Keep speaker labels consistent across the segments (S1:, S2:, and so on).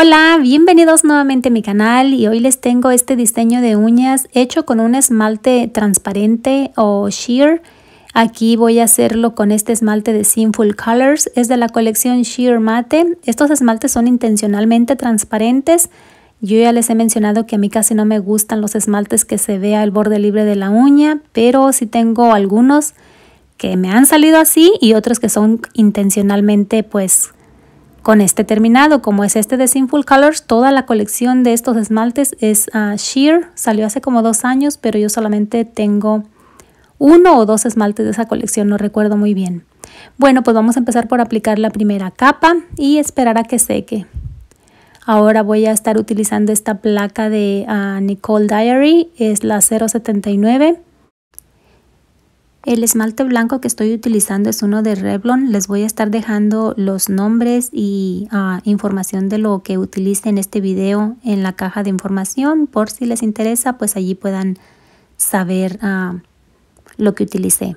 S1: Hola, bienvenidos nuevamente a mi canal y hoy les tengo este diseño de uñas hecho con un esmalte transparente o sheer. Aquí voy a hacerlo con este esmalte de Sinful Colors, es de la colección Sheer matte. Estos esmaltes son intencionalmente transparentes. Yo ya les he mencionado que a mí casi no me gustan los esmaltes que se vea el borde libre de la uña, pero sí tengo algunos que me han salido así y otros que son intencionalmente pues con este terminado, como es este de Sinful Colors, toda la colección de estos esmaltes es ah, sheer, salió hace como dos años, pero yo solamente tengo uno o dos esmaltes de esa colección, no recuerdo muy bien. Bueno, pues vamos a empezar por aplicar la primera capa y esperar a que seque. Ahora voy a estar utilizando esta placa de ah, Nicole Diary, es la 079 el esmalte blanco que estoy utilizando es uno de Revlon. Les voy a estar dejando los nombres y ah, información de lo que utilice en este video en la caja de información. Por si les interesa, pues allí puedan saber ah, lo que utilicé.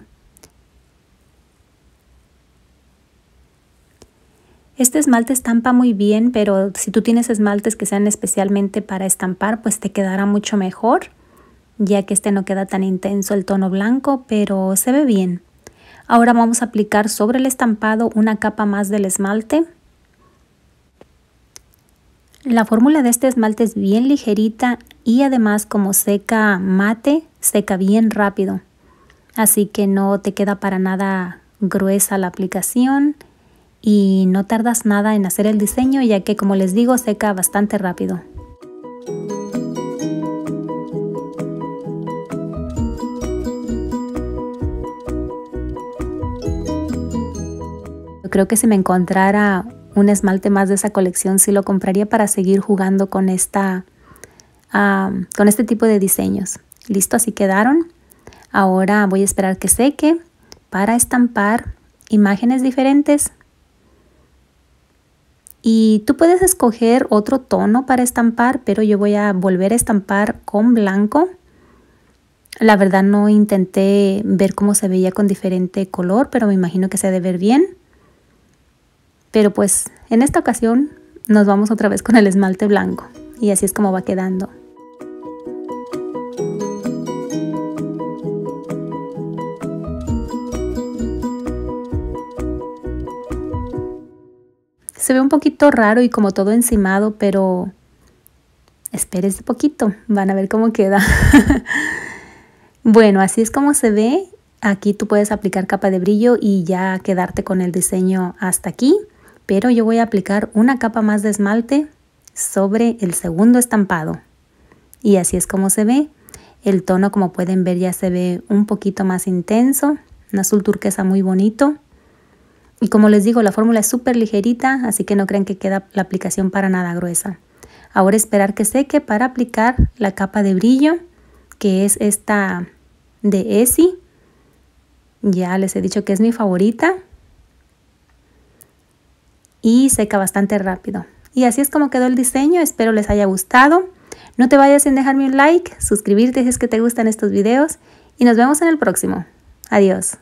S1: Este esmalte estampa muy bien, pero si tú tienes esmaltes que sean especialmente para estampar, pues te quedará mucho mejor ya que este no queda tan intenso el tono blanco, pero se ve bien. Ahora vamos a aplicar sobre el estampado una capa más del esmalte. La fórmula de este esmalte es bien ligerita y además como seca mate, seca bien rápido. Así que no te queda para nada gruesa la aplicación y no tardas nada en hacer el diseño ya que como les digo seca bastante rápido. creo que si me encontrara un esmalte más de esa colección, sí lo compraría para seguir jugando con, esta, con este tipo de diseños. Listo, así quedaron. Ahora voy a esperar que seque para estampar imágenes diferentes. Y tú puedes escoger otro tono para estampar, pero yo voy a volver a estampar con blanco. La verdad no intenté ver cómo se veía con diferente color, pero me imagino que se debe ver bien. Pero pues en esta ocasión nos vamos otra vez con el esmalte blanco y así es como va quedando. Se ve un poquito raro y como todo encimado, pero espérense poquito, van a ver cómo queda. bueno, así es como se ve. Aquí tú puedes aplicar capa de brillo y ya quedarte con el diseño hasta aquí pero yo voy a aplicar una capa más de esmalte sobre el segundo estampado. Y así es como se ve. El tono, como pueden ver, ya se ve un poquito más intenso. Un azul turquesa muy bonito. Y como les digo, la fórmula es súper ligerita, así que no crean que queda la aplicación para nada gruesa. Ahora esperar que seque para aplicar la capa de brillo, que es esta de Essie. Ya les he dicho que es mi favorita y seca bastante rápido. Y así es como quedó el diseño, espero les haya gustado. No te vayas sin dejarme un like, suscribirte si es que te gustan estos videos y nos vemos en el próximo. Adiós.